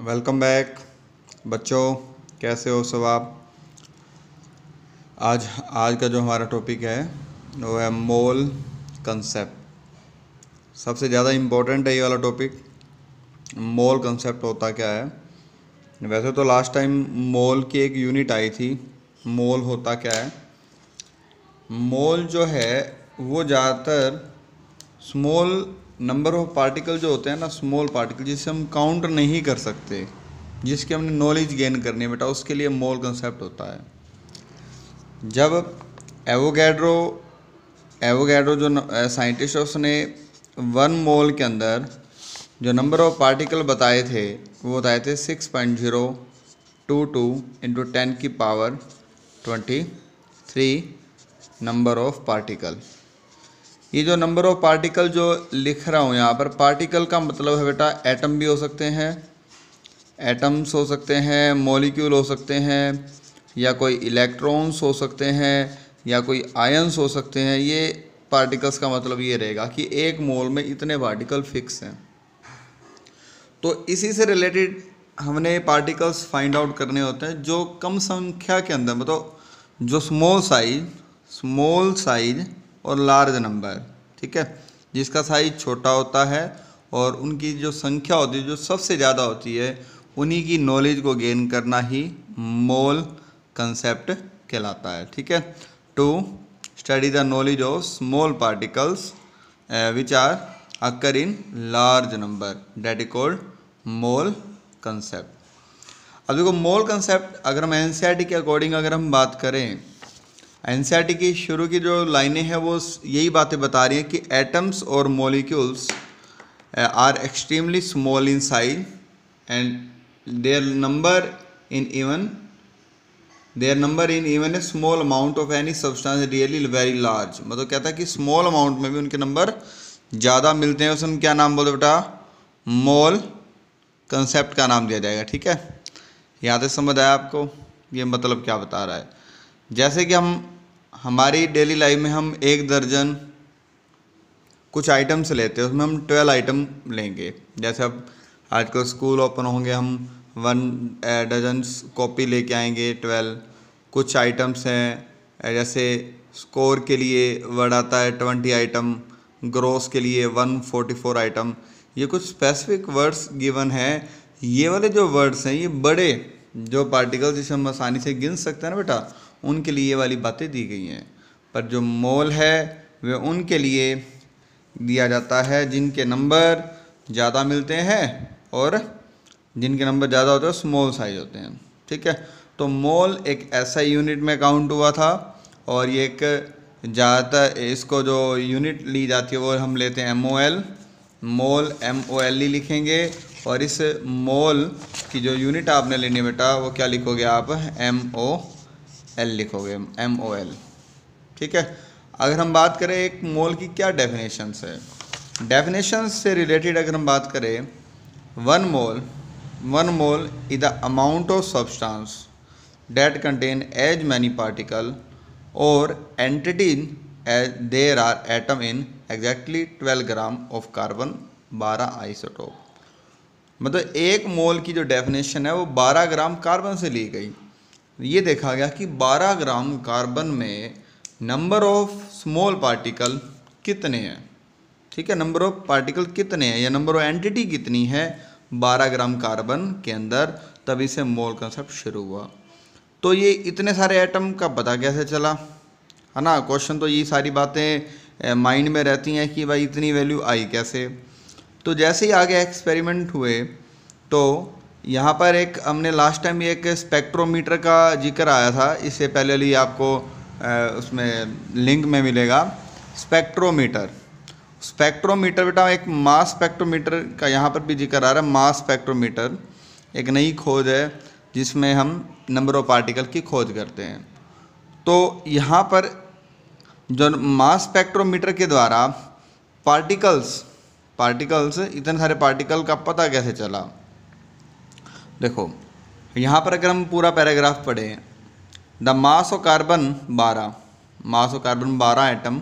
welcome back बच्चों कैसे हो सब आप आज आज का जो हमारा टॉपिक है वो है मोल कंसेप्ट सबसे ज़्यादा इम्पोर्टेंट है ये वाला टॉपिक मोल कंसेप्ट होता क्या है वैसे तो लास्ट टाइम मोल की एक यूनिट आई थी मोल होता क्या है मोल जो है वो ज़्यादातर स्मॉल नंबर ऑफ पार्टिकल जो होते हैं ना स्मॉल पार्टिकल जिसे हम काउंट नहीं कर सकते जिसकी हमने नॉलेज गेन करनी है बेटा उसके लिए मोल कंसेप्ट होता है जब एवोगैड्रो एवोगैड्रो जो साइंटिस्ट है उसने वन मोल के अंदर जो नंबर ऑफ पार्टिकल बताए थे वो बताए थे six point zero two two into ten की power twenty three number of particle ये जो नंबर ऑफ पार्टिकल जो लिख रहा हूँ यहाँ पर पार्टिकल का मतलब है बेटा एटम भी हो सकते हैं एटम्स हो सकते हैं मॉलिक्यूल हो सकते हैं या कोई इलेक्ट्रॉन्स हो सकते हैं या कोई आयंस हो सकते हैं ये पार्टिकल्स का मतलब ये रहेगा कि एक मोल में इतने पार्टिकल फिक्स हैं तो इसी से रिलेटेड हमने पार्टिकल्स फाइंड आउट करने होते हैं जो कम संख्या के अंदर मतलब जो स्मॉल साइज स्मॉल साइज और लार्ज नंबर ठीक है जिसका साइज छोटा होता है और उनकी जो संख्या होती है जो सबसे ज़्यादा होती है उन्हीं की नॉलेज को गेन करना ही मोल कंसेप्ट कहलाता है ठीक है to study the knowledge of small particles which are occur in large number that is called called mole concept अब देखो मोल कंसेप्ट अगर हम एन के अकॉर्डिंग अगर हम बात करें एन की शुरू की जो लाइनें हैं वो यही बातें बता रही हैं कि एटम्स और molecules are extremely small in size and their number in even their number in even a small amount of any substance really very large मतलब कहता है कि स्मॉल अमाउंट में भी उनके नंबर ज़्यादा मिलते हैं उसमें क्या नाम बोलते बेटा मोल कंसेप्ट का नाम दिया जाएगा ठीक है याद है समझ आया आपको ये मतलब क्या बता रहा है जैसे कि हम हमारी डेली लाइफ में हम एक दर्जन कुछ आइटम्स लेते हैं उसमें हम ट्वेल्व आइटम लेंगे जैसे अब आजकल स्कूल ओपन होंगे हम वन डजन कॉपी लेके आएंगे ट्वेल्व कुछ आइटम्स हैं जैसे स्कोर के लिए वर्ड आता है ट्वेंटी आइटम ग्रोस के लिए वन फोर्टी फोर आइटम ये कुछ स्पेसिफिक वर्ड्स गिवन है ये वाले जो वर्ड्स हैं ये बड़े जो पार्टिकल जिसे हम आसानी से गिन सकते हैं ना बेटा उनके लिए ये वाली बातें दी गई हैं पर जो मोल है वे उनके लिए दिया जाता है जिनके नंबर ज़्यादा मिलते हैं और जिनके नंबर ज़्यादा होते हैं स्मॉल साइज होते हैं ठीक है तो मोल एक ऐसा यूनिट में काउंट हुआ था और ये एक ज़्यादातर इसको जो यूनिट ली जाती है वो हम लेते हैं M O L mole M O L ही लिखेंगे और इस मोल की जो यूनिट आपने लेनी बेटा वो क्या लिखोगे आप एम ओ एल लिखोगे एम ओ एल ठीक है अगर हम बात करें एक मोल की क्या डेफिनेशन है डेफिनेशन से रिलेटेड अगर हम बात करें one mole one mole is the amount of substance that contain as many particle or entity as there are atom in exactly twelve gram of carbon बारह आइसोटोप मतलब एक मोल की जो डेफिनेशन है वो बारह ग्राम कार्बन से ली गई ये देखा गया कि 12 ग्राम कार्बन में नंबर ऑफ स्मॉल पार्टिकल कितने हैं ठीक है नंबर ऑफ पार्टिकल कितने हैं या नंबर ऑफ एंटिटी कितनी है 12 ग्राम कार्बन के अंदर तभी से मोल कंसेप्ट शुरू हुआ तो ये इतने सारे एटम का पता कैसे चला है ना क्वेश्चन तो ये सारी बातें माइंड में रहती हैं कि भाई इतनी वैल्यू आई कैसे तो जैसे ही आगे एक्सपेरिमेंट हुए तो यहाँ पर एक हमने लास्ट टाइम एक स्पेक्ट्रोमीटर का जिक्र आया था इससे पहले लिए आपको उसमें लिंक में मिलेगा स्पेक्ट्रोमीटर स्पेक्ट्रोमीटर बेटा एक मास स्पेक्ट्रोमीटर का यहाँ पर भी जिक्र आ रहा है मास स्पेक्ट्रोमीटर एक नई खोज है जिसमें हम नंबर ऑफ पार्टिकल की खोज करते हैं तो यहाँ पर जो मास स्पेक्ट्रोमीटर के द्वारा पार्टिकल्स पार्टिकल्स इतने सारे पार्टिकल का पता कैसे चला देखो यहाँ पर अगर हम पूरा पैराग्राफ पढ़ें द मास ऑफ कार्बन बारह मास ऑफ कार्बन बारह एटम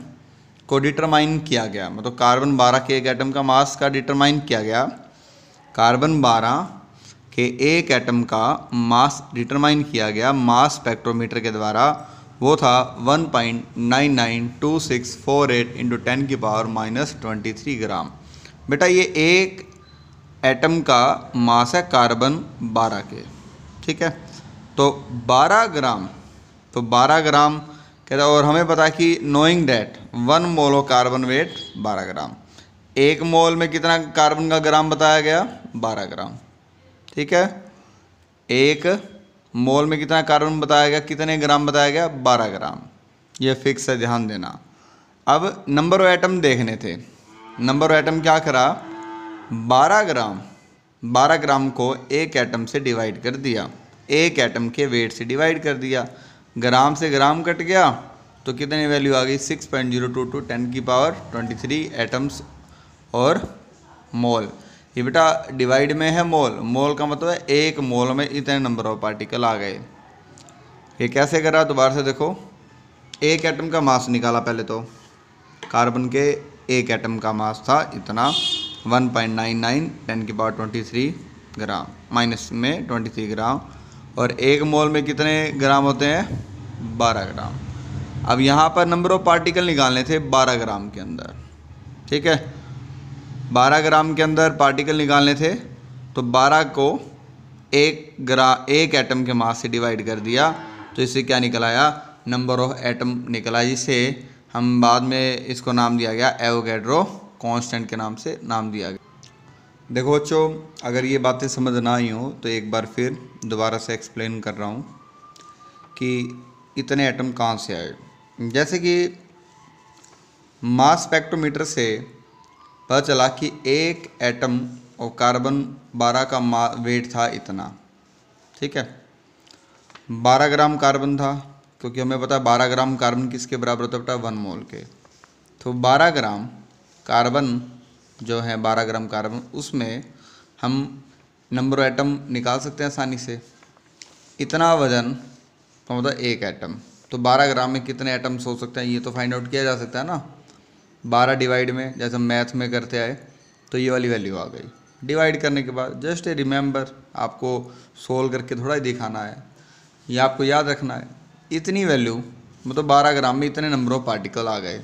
को डिटरमाइन किया गया मतलब कार्बन बारह के एक एटम का मास का डिटरमाइन किया गया कार्बन बारह के एक एटम का मास डिटरमाइन किया गया मास स्पेक्ट्रोमीटर के द्वारा वो था 1.992648 इंटू टेन की power minus twenty three gram बेटा ये एक एटम का मास है कार्बन 12 के ठीक है तो 12 ग्राम तो 12 ग्राम कहता और हमें पता है कि knowing that one mole carbon weight 12 gram एक मोल में कितना कार्बन का ग्राम बताया गया 12 ग्राम ठीक है एक मोल में कितना कार्बन बताया गया कितने ग्राम बताया गया 12 ग्राम ये फिक्स है ध्यान देना अब नंबर ऑफ एटम देखने थे नंबर ऑफ एटम क्या करा 12 ग्राम 12 ग्राम को एक एटम से डिवाइड कर दिया एक एटम के वेट से डिवाइड कर दिया ग्राम से ग्राम कट गया तो कितनी वैल्यू आ गई six point zero two two ten की पावर ट्वेंटी थ्री एटम्स और मोल ये बेटा डिवाइड में है मोल मोल का मतलब है एक मोल में इतने नंबर ऑफ पार्टिकल आ गए ये कैसे करा दोबारा से देखो एक एटम का मास निकाला पहले तो कार्बन के एक एटम का मास था इतना one point nine nine ten के power twenty three gram minus में ट्वेंटी थ्री ग्राम और एक मोल में कितने ग्राम होते हैं बारह ग्राम अब यहाँ पर नंबर ऑफ पार्टिकल निकालने थे बारह ग्राम के अंदर ठीक है बारह ग्राम के अंदर पार्टिकल निकालने थे तो बारह को एक ग्रा एक एटम के मास से डिवाइड कर दिया तो इससे क्या निकल आया नंबर ऑफ एटम निकला जिसे हम बाद में इसको नाम दिया गया एवोगेड्रो कांस्टेंट के नाम से नाम दिया गया देखो बच्चों अगर ये बातें समझ ना आई हो तो एक बार फिर दोबारा से एक्सप्लेन कर रहा हूँ कि इतने एटम कहाँ से आए जैसे कि मास स्पेक्ट्रोमीटर से पता चला कि एक एटम और कार्बन 12 का मा वेट था इतना ठीक है 12 ग्राम कार्बन था क्योंकि हमें पता है 12 ग्राम कार्बन किसके बराबर होता है बेटा वन मोल के तो 12 ग्राम कार्बन जो है बारह ग्राम कार्बन उसमें हम नंबर एटम निकाल सकते हैं आसानी से इतना वजन का तो मतलब एक एटम तो 12 ग्राम में कितने एटम्स हो सकते हैं ये तो फाइंड आउट किया जा सकता है ना 12 डिवाइड में जैसे मैथ में करते आए तो ये वाली वैल्यू आ गई डिवाइड करने के बाद जस्ट ए रिमेंबर आपको सोल्व करके थोड़ा ही दिखाना है या आपको याद रखना है इतनी वैल्यू मतलब 12 ग्राम में इतने नंबर ऑफ पार्टिकल आ गए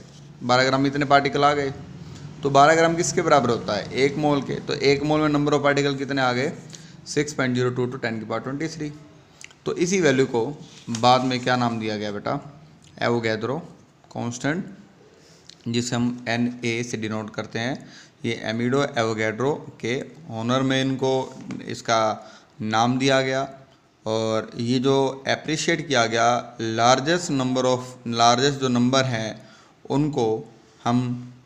12 ग्राम में इतने पार्टिकल आ गए तो 12 ग्राम किसके बराबर होता है एक मोल के तो एक मोल में नंबर ऑफ पार्टिकल कितने आ गए six point zero two two ten की पावर ट्वेंटी थ्री तो इसी वैल्यू को बाद में क्या नाम दिया गया बेटा एवोगैद्रो कांस्टेंट जिसे हम एन ए से डिनोट करते हैं ये एमिडो एवोगैड्रो के ऑनर में इनको इसका नाम दिया गया और ये जो अप्रिशिएट किया गया लार्जेस्ट नंबर ऑफ लार्जेस्ट जो नंबर हैं उनको हम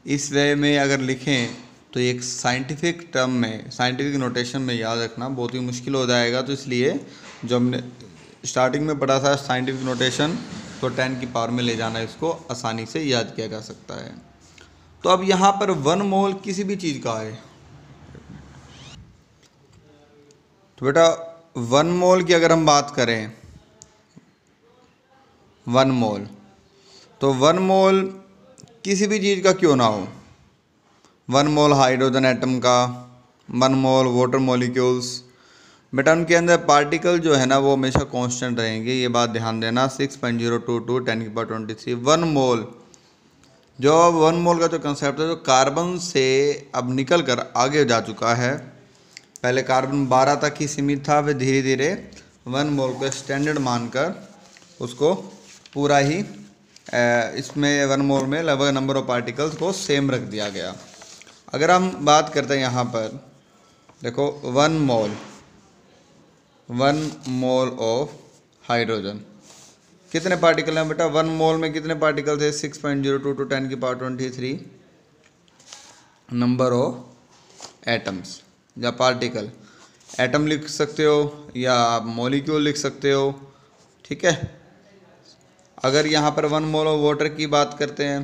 इस वे में अगर लिखें तो एक साइंटिफिक टर्म में साइंटिफिक नोटेशन में याद रखना बहुत ही मुश्किल हो जाएगा तो इसलिए जो हमने स्टार्टिंग में पढ़ा था साइंटिफिक नोटेशन तो टेन की पावर में ले जाना इसको आसानी से याद किया जा सकता है तो अब यहाँ पर वन मोल किसी भी चीज़ का है तो बेटा वन मोल की अगर हम बात करें वन मोल तो वन मोल किसी भी चीज़ का क्यों ना हो वन मोल हाइड्रोजन एटम का वन मोल वाटर मॉलिक्यूल्स बेटा उनके अंदर पार्टिकल जो है ना वो हमेशा कांस्टेंट रहेंगे ये बात ध्यान देना six point zero two two ten की power twenty three one mole जो वन मोल का जो कंसेप्ट है जो कार्बन से अब निकल कर आगे जा चुका है पहले कार्बन बारह तक ही सीमित था फिर धीरे धीरे वन मोल को स्टैंडर्ड मानकर उसको पूरा ही इसमें वन मोर में लगभग नंबर ऑफ पार्टिकल्स को सेम रख दिया गया अगर हम बात करते हैं यहाँ पर देखो one mole one mole of hydrogen कितने पार्टिकल हैं बेटा वन मोल में कितने पार्टिकल थे six point zero two two ten की power twenty three number of atoms या पार्टिकल एटम लिख सकते हो या आप मोलिक्यूल लिख सकते हो ठीक है अगर यहाँ पर वन मोल ऑफ वाटर की बात करते हैं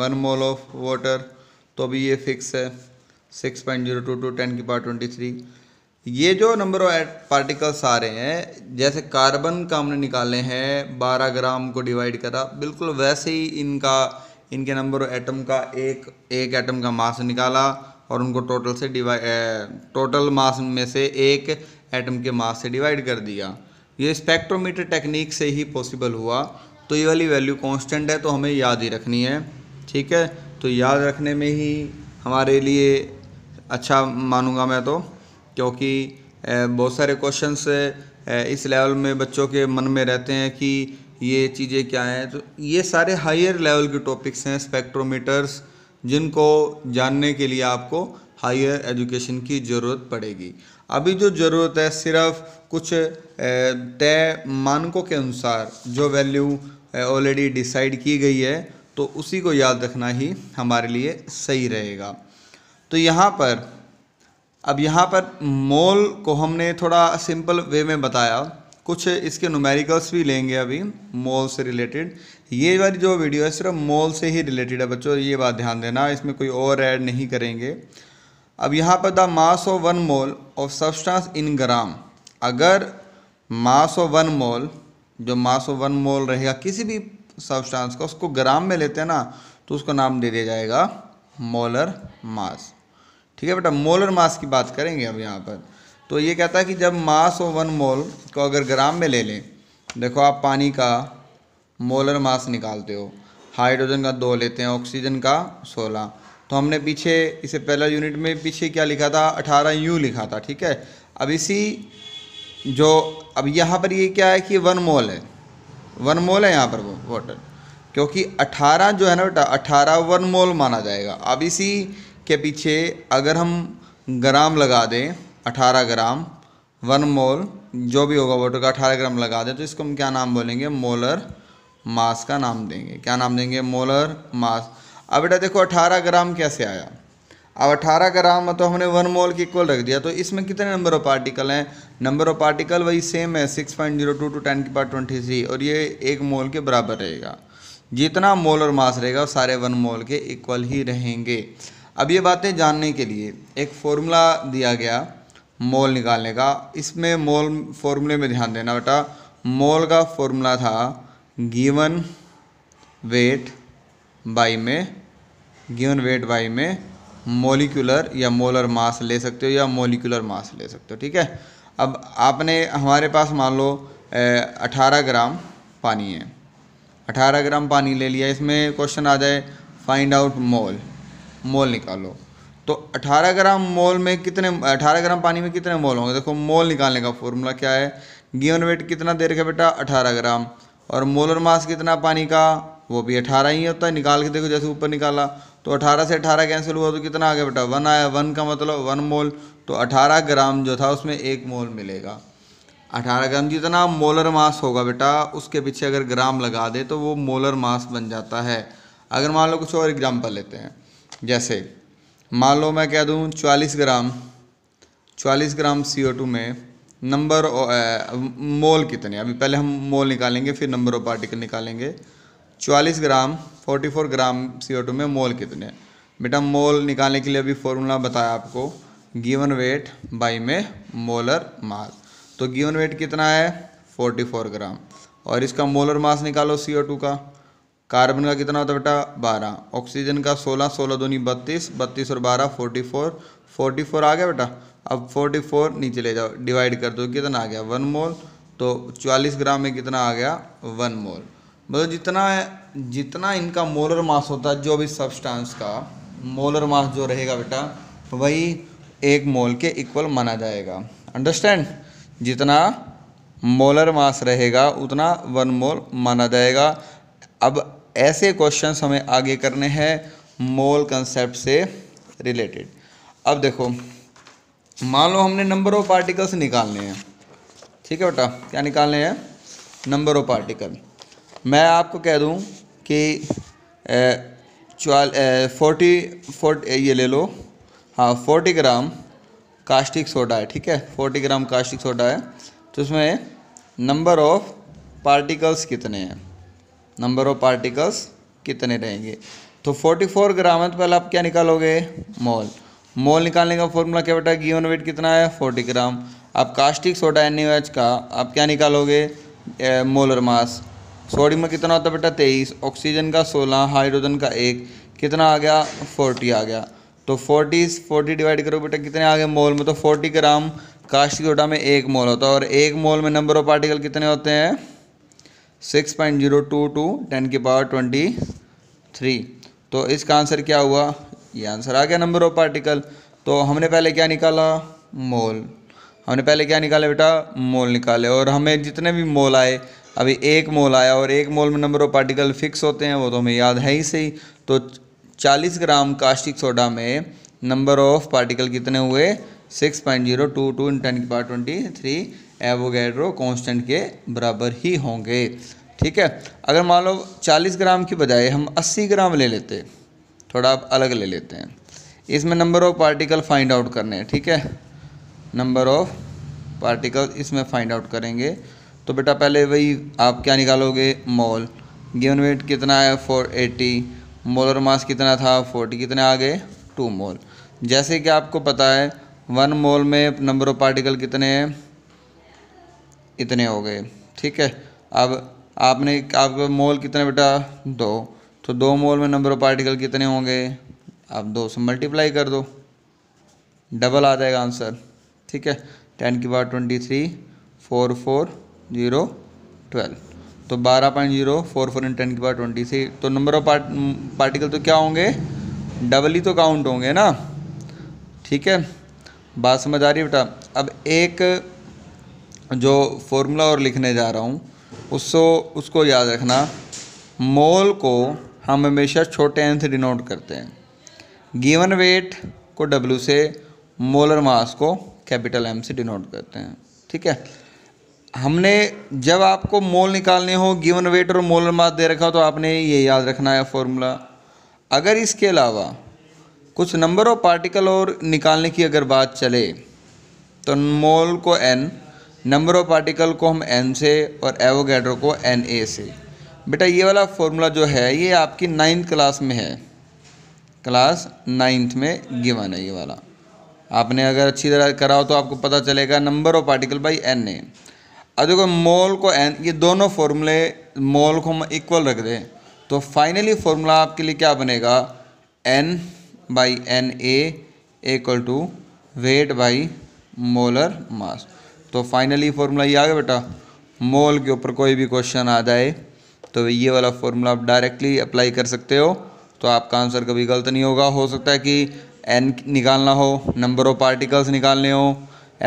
वन मोल ऑफ वाटर तो भी ये फिक्स है six point zero two two ten की पार्ट ट्वेंटी थ्री ये जो नंबर ऑफ पार्टिकल्स आ रहे हैं जैसे कार्बन का हमने निकाले हैं बारह ग्राम को डिवाइड करा बिल्कुल वैसे ही इनका इनके नंबर ऑफ एटम का एक एक एटम का मास निकाला और उनको टोटल से डिवाइड टोटल मास में से एक एटम के मास से डिवाइड कर दिया ये स्पेक्ट्रोमीटर टेक्निक से ही पॉसिबल हुआ तो ये वाली वैल्यू कांस्टेंट है तो हमें याद ही रखनी है ठीक है तो याद रखने में ही हमारे लिए अच्छा मानूंगा मैं तो क्योंकि बहुत सारे क्वेश्चन इस लेवल में बच्चों के मन में रहते हैं कि ये चीज़ें क्या हैं तो ये सारे हायर लेवल के टॉपिक्स हैं स्पेक्ट्रोमीटर्स जिनको जानने के लिए आपको हायर एजुकेशन की ज़रूरत पड़ेगी अभी जो ज़रूरत है सिर्फ कुछ तय मानकों के अनुसार जो वैल्यू ऑलरेडी डिसाइड की गई है तो उसी को याद रखना ही हमारे लिए सही रहेगा तो यहाँ पर अब यहाँ पर मोल को हमने थोड़ा सिंपल वे में बताया कुछ इसके नुमेरिकल्स भी लेंगे अभी मोल से रिलेटेड ये वाली जो वीडियो है सिर्फ मोल से ही रिलेटेड है बच्चों ये बात ध्यान देना इसमें कोई और ऐड नहीं करेंगे अब यहाँ पर the mass of one mole of substance in gram अगर मास ऑफ वन मोल जो मास ऑफ वन मोल रहेगा किसी भी सब्सटेंस का उसको ग्राम में लेते हैं ना तो उसको नाम दे दिया जाएगा मोलर मास ठीक है बेटा मोलर मास की बात करेंगे अब यहाँ पर तो ये कहता है कि जब मास ऑफ वन मोल को अगर ग्राम में ले लें देखो आप पानी का मोलर मास निकालते हो हाइड्रोजन का दो लेते हैं ऑक्सीजन का सोलह तो हमने पीछे इसे पहला यूनिट में पीछे क्या लिखा था अठारह यू लिखा था ठीक है अब इसी जो अब यहाँ पर ये क्या है कि वन मोल है वन मोल है यहाँ पर वो वाटर क्योंकि 18 जो है ना बेटा 18 वन मोल माना जाएगा अब इसी के पीछे अगर हम ग्राम लगा दें 18 ग्राम वन मोल जो भी होगा वोटर का अठारह ग्राम लगा दें तो इसको हम क्या नाम बोलेंगे मोलर मास का नाम देंगे क्या नाम देंगे मोलर मास अब बेटा देखो अठारह ग्राम कैसे आया अब अठारह ग्राम तो हमने वन मोल के इक्वल रख दिया तो इसमें कितने नंबर ऑफ पार्टिकल हैं नंबर ऑफ पार्टिकल वही सेम है six point zero two two ten की पार ट्वेंटी थ्री और ये एक मोल के बराबर रहेगा जितना मोल और मास रहेगा सारे वन मोल के इक्वल ही रहेंगे अब ये बातें जानने के लिए एक फॉर्मूला दिया गया मोल निकालने का इसमें मोल फॉर्मूले में ध्यान देना बेटा मोल का फॉर्मूला था गिवन वेट बाई में गिवन वेट बाई में मोलिकुलर या मोलर मास ले सकते हो या मोलिकुलर मास ले सकते हो ठीक है अब आपने हमारे पास मान लो अठारह ग्राम पानी है अठारह ग्राम पानी ले लिया इसमें क्वेश्चन आ जाए फाइंड आउट मोल मोल निकालो तो 18 ग्राम मोल में कितने 18 ग्राम पानी में कितने मोल होंगे देखो मोल निकालने का फॉर्मूला क्या है गिवन वेट कितना दे रखा बेटा 18 ग्राम और मोलर मास कितना पानी का वो भी अठारह ही होता है निकाल के देखो जैसे ऊपर निकाला तो अठारह से अठारह कैंसिल हुआ तो कितना आ गया बेटा वन आया वन का मतलब वन मोल तो अठारह ग्राम जो था उसमें एक मोल मिलेगा अठारह ग्राम जितना मोलर मास होगा बेटा उसके पीछे अगर ग्राम लगा दे तो वो मोलर मास बन जाता है अगर मान लो कुछ और एग्जाम्पल लेते हैं जैसे मान लो मैं कह दूँ चालीस ग्राम चालीस ग्राम सी ओ टू में नंबर मोल कितने अभी पहले हम मोल निकालेंगे फिर नंबर ऑफ पार्टिकल निकालेंगे चवालीस ग्राम 44 ग्राम सी में मोल कितने बेटा मोल निकालने के लिए अभी फॉर्मूला बताया आपको गिवन वेट बाई में मोलर मास तो गिवन वेट कितना है 44 ग्राम और इसका मोलर मास निकालो टू का कार्बन का कितना होता है बेटा 12 ऑक्सीजन का 16 16 दूनी 32 32 और 12 44 44 आ गया बेटा अब 44 नीचे ले जाओ डिवाइड कर दो कितना आ गया वन मोल तो चालीस ग्राम में कितना आ गया वन मोल मतलब जितना जितना इनका मोलर मास होता है जो भी सब्सटेंस का मोलर मास जो रहेगा बेटा वही एक मोल के इक्वल माना जाएगा अंडरस्टैंड जितना मोलर मास रहेगा उतना वन मोल माना जाएगा अब ऐसे क्वेश्चन हमें आगे करने हैं मोल कंसेप्ट से रिलेटेड अब देखो मान लो हमने नंबर ऑफ पार्टिकल्स निकालने हैं ठीक है बेटा क्या निकालने हैं नंबर ऑफ पार्टिकल मैं आपको कह दूँ कि चाल फोर्टी फोर्ट ये ले लो हाँ फोर्टी ग्राम कास्टिक सोडा है ठीक है फोर्टी ग्राम कास्टिक सोडा है तो उसमें नंबर ऑफ पार्टिकल्स कितने हैं नंबर ऑफ पार्टिकल्स कितने रहेंगे तो फोर्टी फोर ग्राम है तो पहले आप क्या निकालोगे मोल मोल निकालने का फॉर्मूला क्या बेटा गिवन वेट कितना है फोर्टी ग्राम आप कास्टिक सोडा एन का आप क्या निकालोगे मोलर मास सोडियम का कितना होता है बेटा तेईस ऑक्सीजन का सोलह हाइड्रोजन का एक कितना आ गया फोर्टी आ गया तो फोर्टी फोर्टी डिवाइड करो बेटा कितने आ गए मोल में तो फोर्टी ग्राम काश की में एक मोल होता है और एक मोल में नंबर ऑफ पार्टिकल कितने होते हैं six point zero two two ten की पावर ट्वेंटी थ्री तो इसका आंसर क्या हुआ ये आंसर आ गया नंबर ऑफ पार्टिकल तो हमने पहले क्या निकाला मोल हमने पहले क्या निकाले बेटा मोल निकाले और हमें जितने भी मोल आए अभी एक मोल आया और एक मोल में नंबर ऑफ पार्टिकल फिक्स होते हैं वो तो हमें याद है ही सही तो 40 ग्राम कास्टिक सोडा में नंबर ऑफ पार्टिकल कितने हुए 6.022 point zero two two in ten की power twenty three Avogadro constant के बराबर ही होंगे ठीक है अगर मान लो 40 ग्राम की बजाय हम 80 ग्राम ले लेते थोड़ा आप अलग ले लेते हैं इसमें number of particle find out करने हैं ठीक है नंबर ऑफ पार्टिकल इसमें फाइंड आउट करेंगे तो बेटा पहले वही आप क्या निकालोगे मोल गिवन वेट कितना है फोर एटी मोलर मास कितना था फोर्टी कितने आ गए टू मोल जैसे कि आपको पता है वन मोल में नंबर ऑफ पार्टिकल कितने हैं इतने हो गए ठीक है अब आपने आपका मोल कितने बेटा दो तो दो मोल में नंबर ऑफ पार्टिकल कितने होंगे आप दो से मल्टीप्लाई कर दो डबल आ जाएगा आंसर ठीक है टेन की बार twenty three four four zero twelve तो बारह point zero four four in ten की पावर ट्वेंटी सी तो नंबर ऑफ पार्ट पार्टिकल तो क्या होंगे डबल ही तो काउंट होंगे ना ठीक है बात समझ आ रही है बेटा अब एक जो फॉर्मूला और लिखने जा रहा हूँ उसको उसको याद रखना मोल को हम हमेशा छोटे एन से डिनोट करते हैं गिवन वेट को डब्ल्यू से मोलर मास को कैपिटल एम से डिनोट करते हैं ठीक है हमने जब आपको मोल निकालने हो गिवन वेट और मोलर मास दे रखा हो तो आपने ये याद रखना है फॉर्मूला अगर इसके अलावा कुछ नंबर ऑफ पार्टिकल और निकालने की अगर बात चले तो मोल को एन नंबर ऑफ पार्टिकल को हम एन से और एवोगेड्रो को एन ए से बेटा ये वाला फॉर्मूला जो है ये आपकी नाइन्थ क्लास में है क्लास नाइन्थ में गिवन है ये वाला आपने अगर अच्छी तरह करा हो तो आपको पता चलेगा number of particle by N A अब देखो मोल को एन ये दोनों फॉर्मूले मोल को हम इक्वल रख दें तो फाइनली फॉर्मूला आपके लिए क्या बनेगा N by N equal to weight by molar mass तो फाइनली फॉर्मूला ये आ गया बेटा मोल के ऊपर कोई भी क्वेश्चन आ जाए तो ये वाला फॉर्मूला आप डायरेक्टली अप्लाई कर सकते हो तो आपका आंसर कभी गलत नहीं होगा हो सकता है कि एन निकालना हो नंबर ऑफ पार्टिकल्स निकालने हो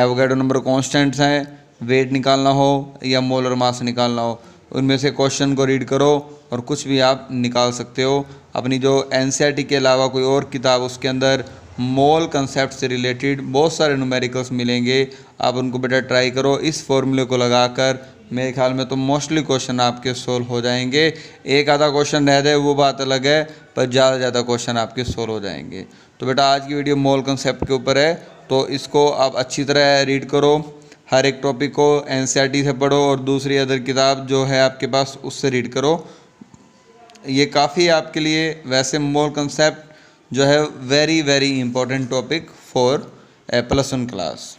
एवोगेडो नंबर कॉन्स्टेंट्स हैं वेट निकालना हो या मोलर मास निकालना हो उनमें से क्वेश्चन को रीड करो और कुछ भी आप निकाल सकते हो अपनी जो एन e के अलावा कोई और किताब उसके अंदर मोल कंसेप्ट से रिलेटेड बहुत सारे नूमेरिकल्स मिलेंगे आप उनको बेटा ट्राई करो इस फॉर्मूले को लगाकर मेरे ख्याल में तो मोस्टली क्वेश्चन आपके सोल्व हो जाएंगे एक आधा क्वेश्चन रह जाए वो बात अलग है पर ज़्यादा ज़्यादा क्वेश्चन आपके सोल्व हो जाएंगे तो बेटा आज की वीडियो मोल कंसेप्ट के ऊपर है तो इसको आप अच्छी तरह रीड करो हर एक टॉपिक को एन e से पढ़ो और दूसरी अदर किताब जो है आपके पास उससे रीड करो ये काफ़ी आपके लिए वैसे मोर कंसेप्ट जो है very very important topic for a plus one class